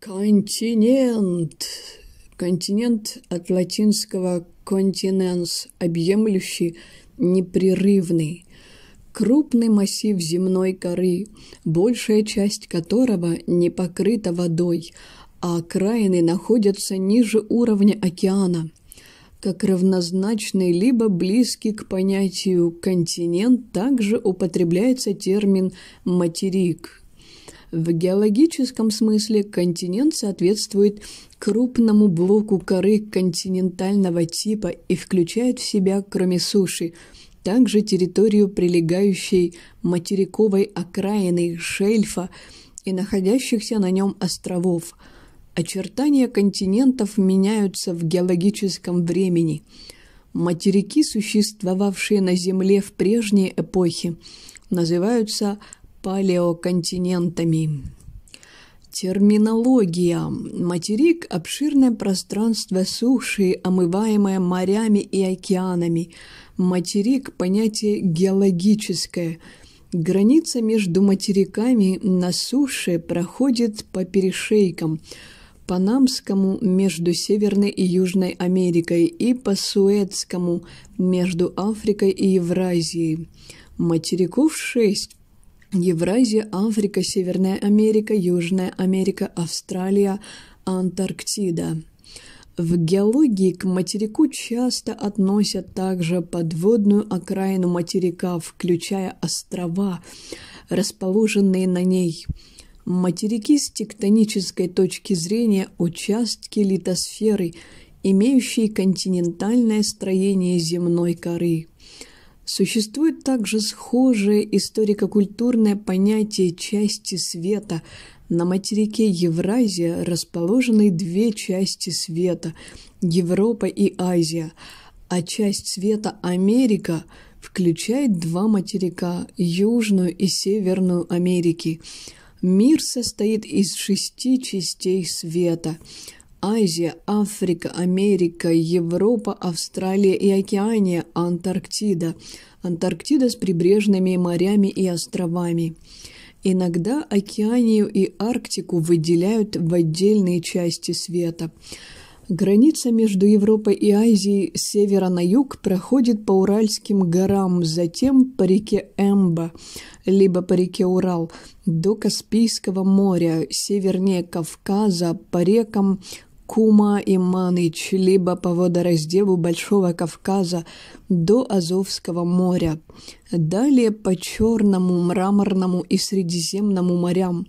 Континент. Континент от латинского «континенс» – объемлющий, непрерывный. Крупный массив земной коры, большая часть которого не покрыта водой, а окраины находятся ниже уровня океана, как равнозначный либо близкий к понятию «континент» также употребляется термин «материк», в геологическом смысле континент соответствует крупному блоку коры континентального типа и включает в себя, кроме суши, также территорию прилегающей материковой окраины шельфа и находящихся на нем островов. Очертания континентов меняются в геологическом времени. Материки, существовавшие на Земле в прежней эпохе, называются палеоконтинентами. Терминология. Материк – обширное пространство суши, омываемое морями и океанами. Материк – понятие геологическое. Граница между материками на суше проходит по перешейкам – Панамскому между Северной и Южной Америкой и по Суэцкому между Африкой и Евразией. Материков шесть, Евразия, Африка, Северная Америка, Южная Америка, Австралия, Антарктида. В геологии к материку часто относят также подводную окраину материка, включая острова, расположенные на ней. Материки с тектонической точки зрения – участки литосферы, имеющие континентальное строение земной коры. Существует также схожее историко-культурное понятие части света. На материке Евразия расположены две части света – Европа и Азия, а часть света Америка включает два материка – Южную и Северную Америки. Мир состоит из шести частей света – Азия, Африка, Америка, Европа, Австралия и Океания, Антарктида. Антарктида с прибрежными морями и островами. Иногда Океанию и Арктику выделяют в отдельные части света. Граница между Европой и Азией с севера на юг проходит по Уральским горам, затем по реке Эмба, либо по реке Урал, до Каспийского моря, севернее Кавказа, по рекам Кума и Маныч либо по водоразделу Большого Кавказа до Азовского моря, далее по Черному, Мраморному и Средиземному морям.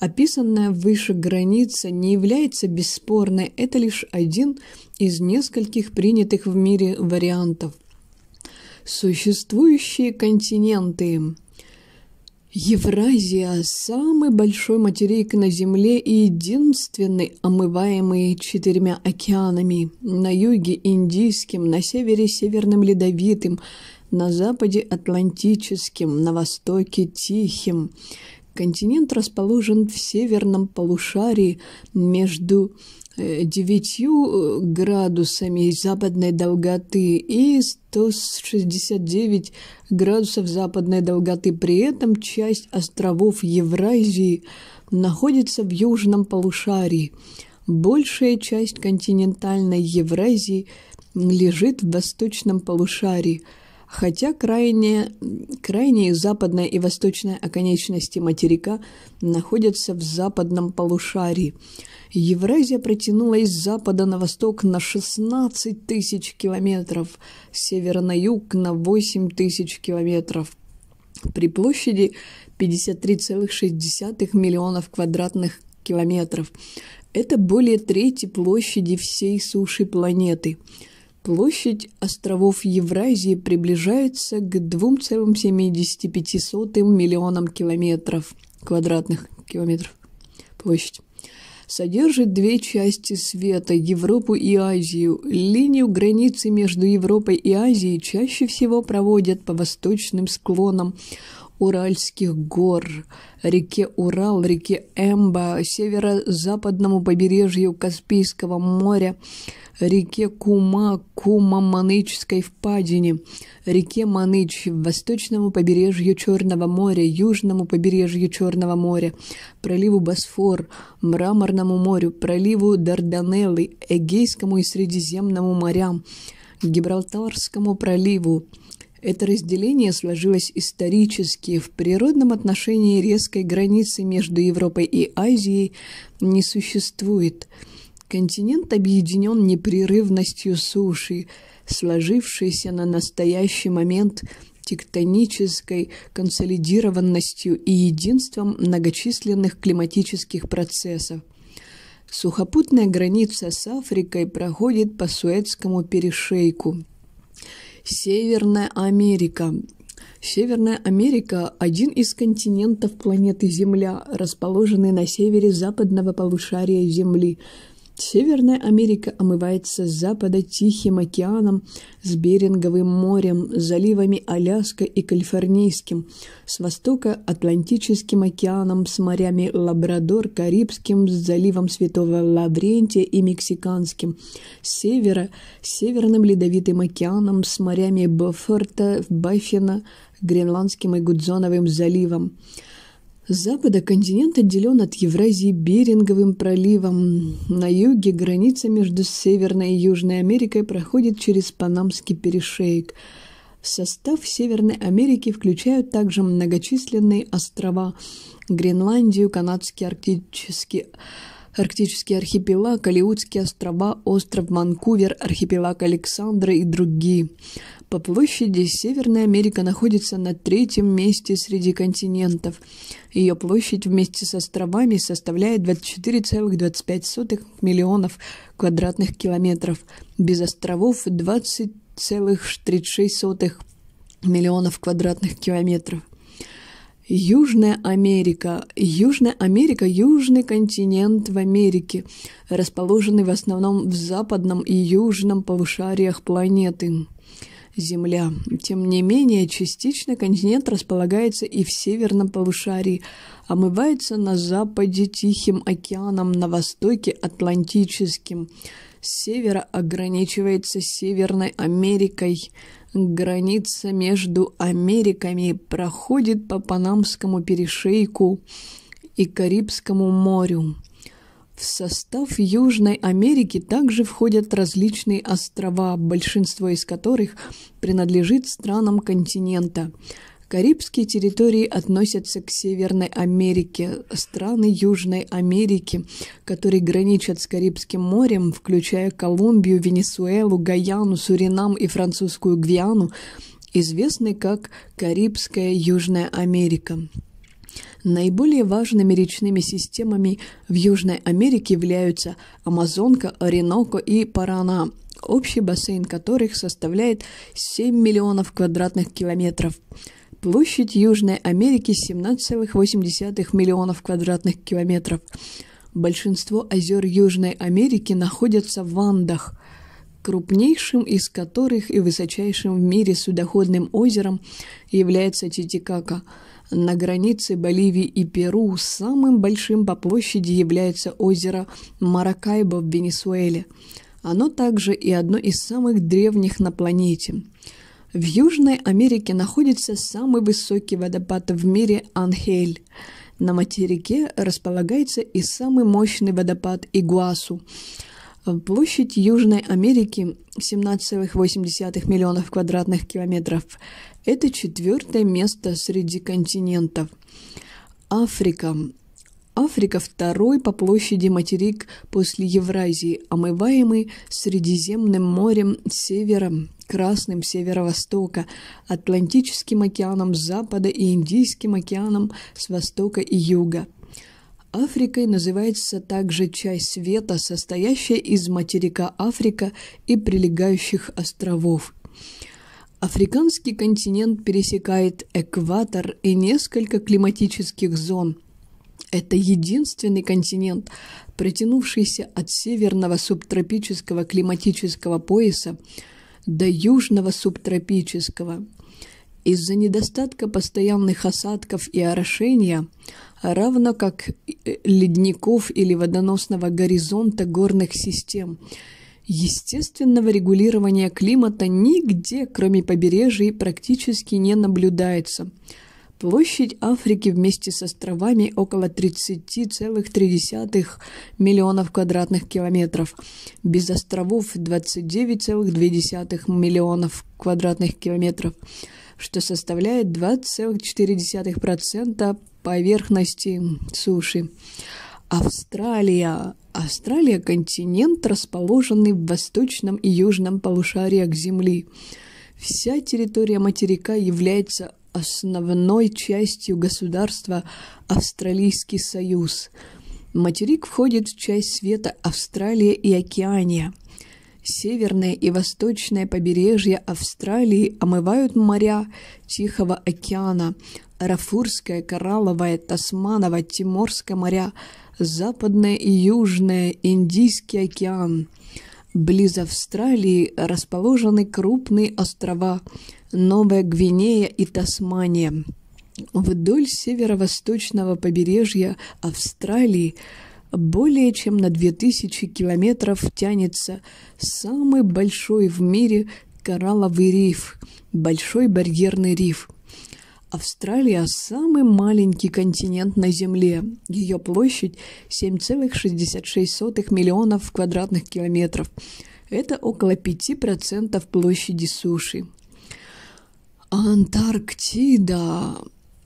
Описанная выше граница не является бесспорной, это лишь один из нескольких принятых в мире вариантов. Существующие континенты Евразия – самый большой материк на Земле и единственный, омываемый четырьмя океанами. На юге – Индийским, на севере – Северным Ледовитым, на западе – Атлантическим, на востоке – Тихим. Континент расположен в северном полушарии между девятью э, градусами западной долготы и 169 градусов западной долготы. При этом часть островов Евразии находится в южном полушарии. Большая часть континентальной Евразии лежит в восточном полушарии – хотя крайние, крайние западная и восточная оконечности материка находятся в западном полушарии. Евразия протянулась с запада на восток на 16 тысяч километров, с севера на юг на 8 тысяч километров. При площади 53,6 миллионов квадратных километров. Это более трети площади всей суши планеты – Площадь островов Евразии приближается к 2,75 миллионам километров, квадратных километров площадь. Содержит две части света – Европу и Азию. Линию границы между Европой и Азией чаще всего проводят по восточным склонам Уральских гор, реке Урал, реке Эмба, северо-западному побережью Каспийского моря, реке Кума, Кума-Манычской впадине, реке Маныч, восточному побережью Черного моря, южному побережью Черного моря, проливу Босфор, Мраморному морю, проливу Дарданеллы, Эгейскому и Средиземному морям, Гибралтарскому проливу, это разделение сложилось исторически. В природном отношении резкой границы между Европой и Азией не существует. Континент объединен непрерывностью суши, сложившейся на настоящий момент тектонической консолидированностью и единством многочисленных климатических процессов. Сухопутная граница с Африкой проходит по Суэцкому перешейку – Северная Америка. Северная Америка – один из континентов планеты Земля, расположенный на севере западного полушария Земли, Северная Америка омывается с запада Тихим океаном, с Беринговым морем, заливами Аляска и Калифорнийским, с востока Атлантическим океаном, с морями Лабрадор, Карибским, с заливом Святого Лаврентия и Мексиканским, с севера Северным Ледовитым океаном, с морями Бофорта, Баффина, Гренландским и Гудзоновым заливом. С запада континент отделен от Евразии Беринговым проливом. На юге граница между Северной и Южной Америкой проходит через Панамский перешейк. В состав Северной Америки включают также многочисленные острова – Гренландию, Канадский арктический Арктический архипелаг, Алиутские острова, остров Манкувер, архипелаг Александра и другие. По площади Северная Америка находится на третьем месте среди континентов. Ее площадь вместе с островами составляет 24,25 миллионов квадратных километров. Без островов 20,36 миллионов квадратных километров. Южная Америка. Южная Америка – южный континент в Америке, расположенный в основном в западном и южном полушариях планеты. Земля. Тем не менее, частично континент располагается и в северном полушарии, омывается на западе Тихим океаном, на востоке Атлантическим. С севера ограничивается Северной Америкой, Граница между Америками проходит по Панамскому перешейку и Карибскому морю. В состав Южной Америки также входят различные острова, большинство из которых принадлежит странам континента – Карибские территории относятся к Северной Америке, страны Южной Америки, которые граничат с Карибским морем, включая Колумбию, Венесуэлу, Гаяну, Суринам и французскую Гвиану, известны как Карибская Южная Америка. Наиболее важными речными системами в Южной Америке являются Амазонка, Ореноко и Парана, общий бассейн которых составляет 7 миллионов квадратных километров – Площадь Южной Америки 17,8 миллионов квадратных километров. Большинство озер Южной Америки находятся в Андах, крупнейшим из которых и высочайшим в мире судоходным озером является Титикака. На границе Боливии и Перу самым большим по площади является озеро Маракайбо в Венесуэле. Оно также и одно из самых древних на планете – в Южной Америке находится самый высокий водопад в мире Анхель. На материке располагается и самый мощный водопад Игуасу. Площадь Южной Америки 17,8 миллионов квадратных километров. Это четвертое место среди континентов. Африка Африка – второй по площади материк после Евразии, омываемый Средиземным морем с севера, Красным северо-востока, Атлантическим океаном с запада и Индийским океаном с востока и юга. Африкой называется также часть света, состоящая из материка Африка и прилегающих островов. Африканский континент пересекает экватор и несколько климатических зон – это единственный континент, протянувшийся от северного субтропического климатического пояса до южного субтропического. Из-за недостатка постоянных осадков и орошения, равно как ледников или водоносного горизонта горных систем, естественного регулирования климата нигде, кроме побережий, практически не наблюдается – Площадь Африки вместе с островами около 30,3 миллионов квадратных километров. Без островов 29,2 миллионов квадратных километров, что составляет 2,4% поверхности суши. Австралия. Австралия – континент, расположенный в восточном и южном полушариях Земли. Вся территория материка является основной частью государства Австралийский Союз. Материк входит в часть света Австралия и Океания. Северное и восточное побережья Австралии омывают моря Тихого океана, Рафурское, Коралловое, Тасманово, Тиморское моря, Западное и Южное, Индийский океан – Близ Австралии расположены крупные острова Новая Гвинея и Тасмания. Вдоль северо-восточного побережья Австралии более чем на 2000 километров тянется самый большой в мире коралловый риф – Большой барьерный риф – Австралия – самый маленький континент на Земле. Ее площадь – 7,66 миллионов квадратных километров. Это около 5% площади суши. Антарктида.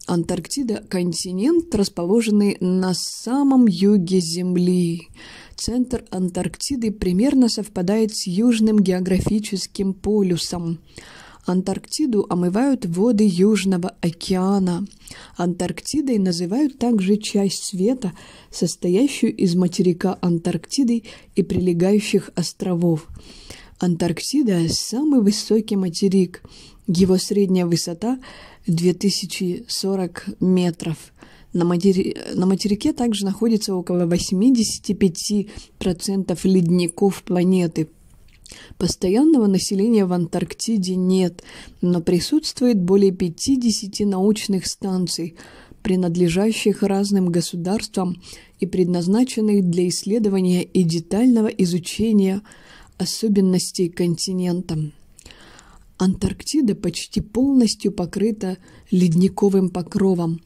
Антарктида – континент, расположенный на самом юге Земли. Центр Антарктиды примерно совпадает с южным географическим полюсом – Антарктиду омывают воды Южного океана. Антарктидой называют также часть света, состоящую из материка Антарктиды и прилегающих островов. Антарктида – самый высокий материк. Его средняя высота – 2040 метров. На, матери... на материке также находится около 85% ледников планеты – Постоянного населения в Антарктиде нет, но присутствует более 50 научных станций, принадлежащих разным государствам и предназначенных для исследования и детального изучения особенностей континента. Антарктида почти полностью покрыта ледниковым покровом,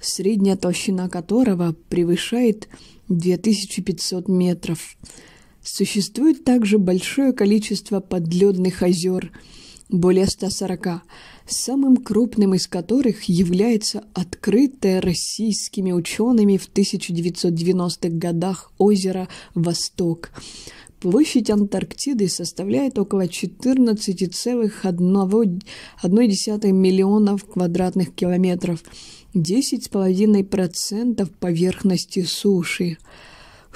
средняя толщина которого превышает 2500 метров – Существует также большое количество подледных озер, более 140, самым крупным из которых является открытое российскими учеными в 1990-х годах озеро «Восток». Площадь Антарктиды составляет около 14,1 миллионов квадратных километров, 10,5% поверхности суши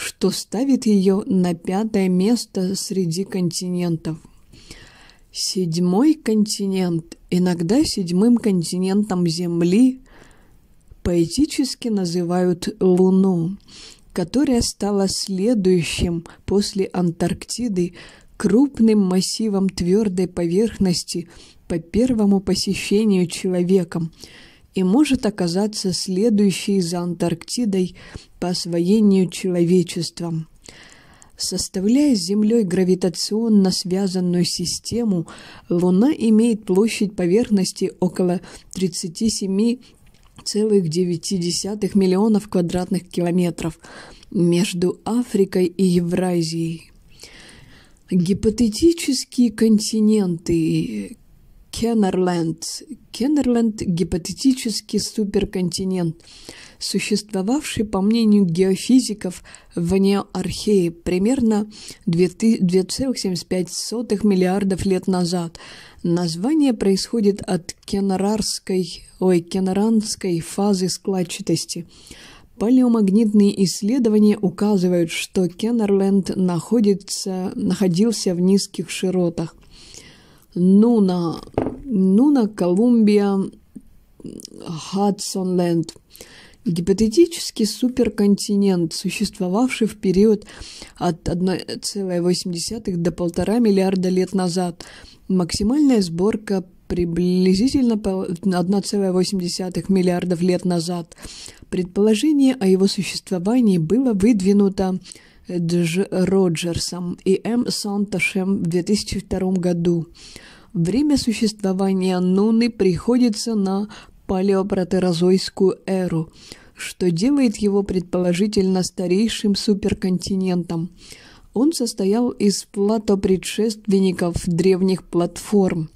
что ставит ее на пятое место среди континентов. Седьмой континент, иногда седьмым континентом Земли, поэтически называют Луну, которая стала следующим после Антарктиды крупным массивом твердой поверхности по первому посещению человеком и может оказаться следующей за Антарктидой по освоению человечеством. Составляя с Землей гравитационно связанную систему, Луна имеет площадь поверхности около 37,9 миллионов квадратных километров между Африкой и Евразией. Гипотетические континенты, Кеннерленд. Кеннерленд – гипотетический суперконтинент, существовавший, по мнению геофизиков, в неоархее примерно 2,75 миллиардов лет назад. Название происходит от кеннерарской, ой, кеннеранской фазы складчатости – Палеомагнитные исследования указывают, что Кеннерленд находится, находился в низких широтах. Нуна Нуна, Колумбия, Хадсонленд. гипотетический суперконтинент, существовавший в период от 1,8 до 1,5 миллиарда лет назад. Максимальная сборка приблизительно 1,8 миллиардов лет назад. Предположение о его существовании было выдвинуто Дж. Роджерсом и М. Сантошем в 2002 году. Время существования Нуны приходится на палеопротерозойскую эру, что делает его предположительно старейшим суперконтинентом. Он состоял из плато-предшественников древних платформ,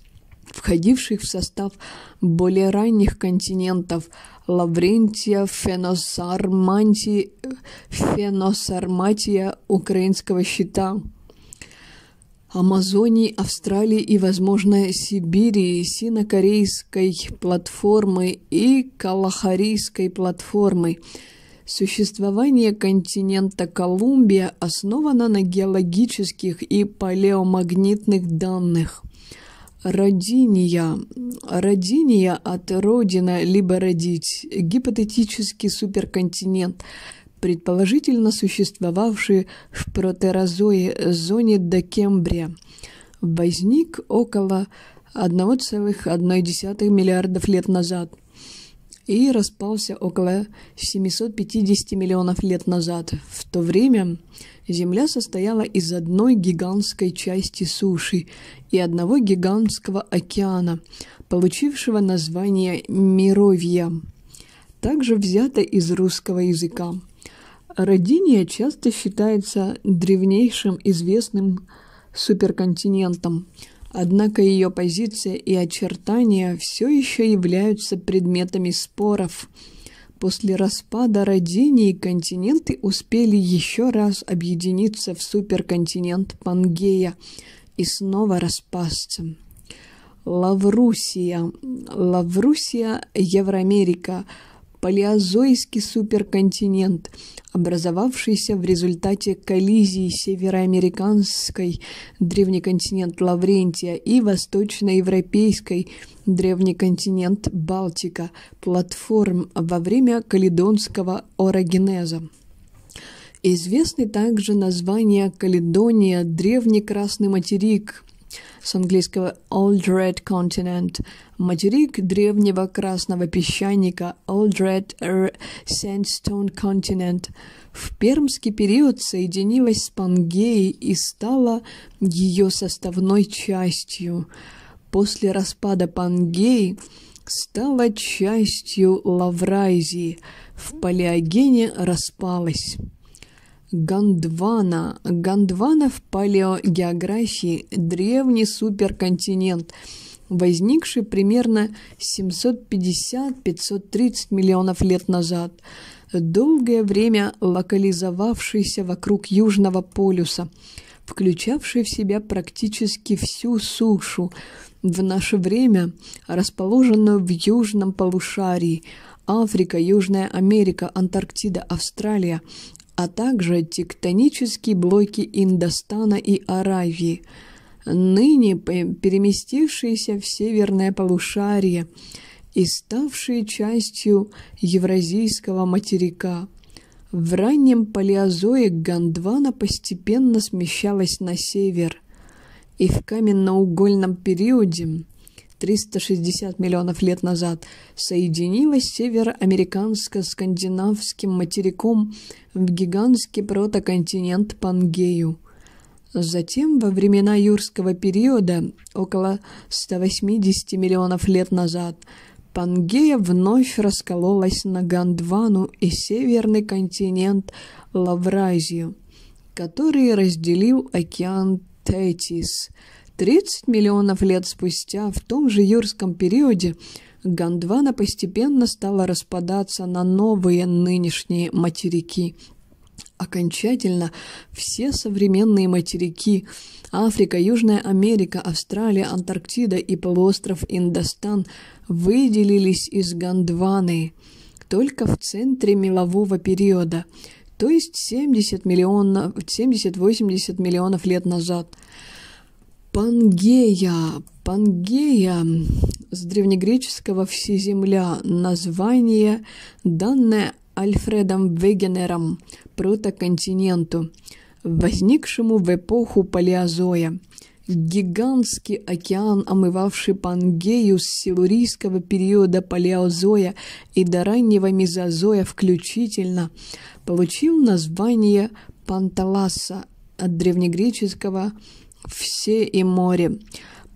входивших в состав более ранних континентов Лаврентия, Феносармантия, Феносарматия, Украинского щита – Амазонии, Австралии и, возможно, Сибири, синокорейской платформы и калахарийской платформы. Существование континента Колумбия основано на геологических и палеомагнитных данных. Родиния. Родиния от родина, либо родить. Гипотетический суперконтинент – предположительно существовавший в протерозое зоне до Кембрия, возник около 1,1 миллиардов лет назад и распался около 750 миллионов лет назад. В то время Земля состояла из одной гигантской части суши и одного гигантского океана, получившего название «Мировья», также взято из русского языка. Родиния часто считается древнейшим известным суперконтинентом, однако ее позиция и очертания все еще являются предметами споров. После распада Родинии континенты успели еще раз объединиться в суперконтинент Пангея и снова распасться. Лаврусия. Лаврусия – Евроамерика – палеозойский суперконтинент, образовавшийся в результате коллизии североамериканской древний континент Лаврентия и восточноевропейской древний континент Балтика платформ во время Каледонского орогенеза. Известны также названия Каледония, Древний Красный Материк, с английского Old Red Continent, материк древнего красного песчаника Old Red Sandstone Continent, в пермский период соединилась с Пангеей и стала ее составной частью. После распада Пангеи стала частью Лавразии, в Палеогене распалась. Гондвана. Гондвана в палеогеографии – древний суперконтинент, возникший примерно 750-530 миллионов лет назад, долгое время локализовавшийся вокруг Южного полюса, включавший в себя практически всю сушу, в наше время расположенную в южном полушарии – Африка, Южная Америка, Антарктида, Австралия, а также тектонические блоки Индостана и Аравии, ныне переместившиеся в северное полушарие и ставшие частью Евразийского материка. В раннем палеозое Гондвана постепенно смещалась на север, и в каменноугольном периоде 360 миллионов лет назад соединилась североамериканско-скандинавским материком в гигантский протоконтинент Пангею. Затем, во времена юрского периода, около 180 миллионов лет назад, Пангея вновь раскололась на Гондвану и северный континент Лавразию, который разделил океан Тетис – 30 миллионов лет спустя, в том же юрском периоде, Гондвана постепенно стала распадаться на новые нынешние материки. Окончательно все современные материки – Африка, Южная Америка, Австралия, Антарктида и полуостров Индостан – выделились из Гондваны только в центре мелового периода, то есть 70 миллионов, 70-80 миллионов лет назад – Пангея. Пангея с древнегреческого «всеземля» название, данное Альфредом Вегенером протоконтиненту, возникшему в эпоху Палеозоя. Гигантский океан, омывавший Пангею с силурийского периода Палеозоя и до раннего Мезозоя включительно, получил название Панталаса от древнегреческого «Панталаса» все и море.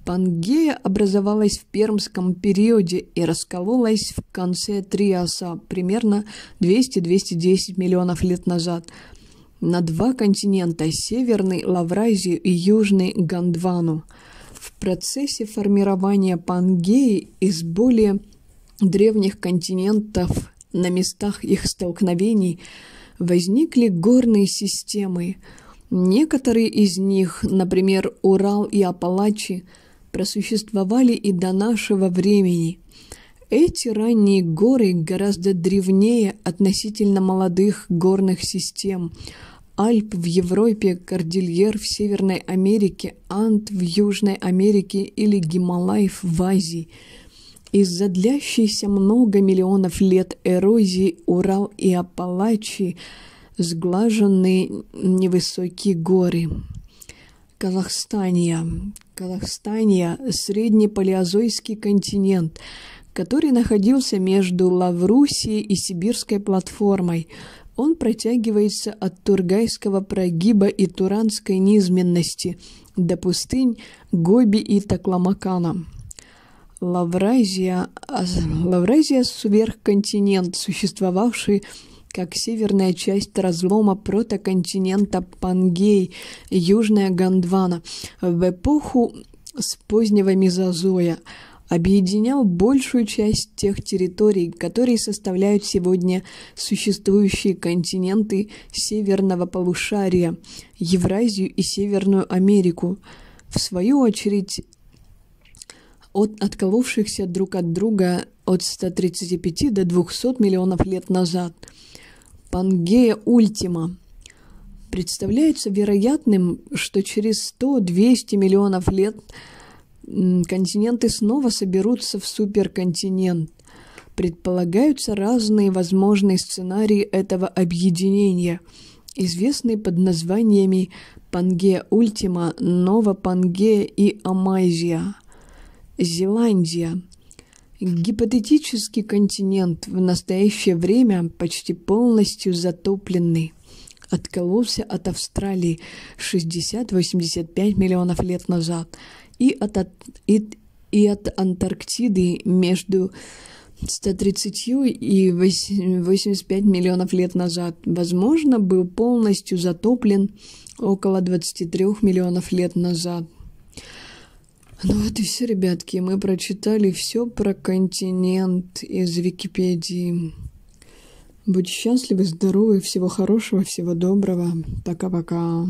Пангея образовалась в пермском периоде и раскололась в конце Триаса примерно 200-210 миллионов лет назад на два континента – Северный Лавразию и Южный Гондвану. В процессе формирования Пангеи из более древних континентов на местах их столкновений возникли горные системы – Некоторые из них, например, Урал и Апалачи, просуществовали и до нашего времени. Эти ранние горы гораздо древнее относительно молодых горных систем. Альп в Европе, Кордильер в Северной Америке, Ант в Южной Америке или Гималаев в Азии – из-за длящейся много миллионов лет эрозии Урал и Апалачи сглаженные невысокие горы. Казахстания. Казахстания – среднепалеозойский континент, который находился между Лаврусией и Сибирской платформой. Он протягивается от Тургайского прогиба и Туранской низменности до пустынь Гоби и Такламакана. Лавразия, Лавразия – сверхконтинент, существовавший как северная часть разлома протоконтинента Пангей, южная Гондвана, в эпоху с позднего Мезозоя, объединял большую часть тех территорий, которые составляют сегодня существующие континенты северного полушария, Евразию и Северную Америку. В свою очередь, от отколовшихся друг от друга от 135 до 200 миллионов лет назад – Пангея Ультима. Представляется вероятным, что через 100-200 миллионов лет континенты снова соберутся в суперконтинент. Предполагаются разные возможные сценарии этого объединения, известные под названиями Пангея Ультима, Нова Пангея и Амазия. Зеландия – Гипотетический континент в настоящее время почти полностью затопленный откололся от Австралии 60-85 миллионов лет назад и от, и, и от Антарктиды между 130 и 85 миллионов лет назад, возможно, был полностью затоплен около 23 миллионов лет назад. Ну вот и все, ребятки, мы прочитали все про континент из Википедии. Будь счастливы, здоровы, всего хорошего, всего доброго. Пока-пока.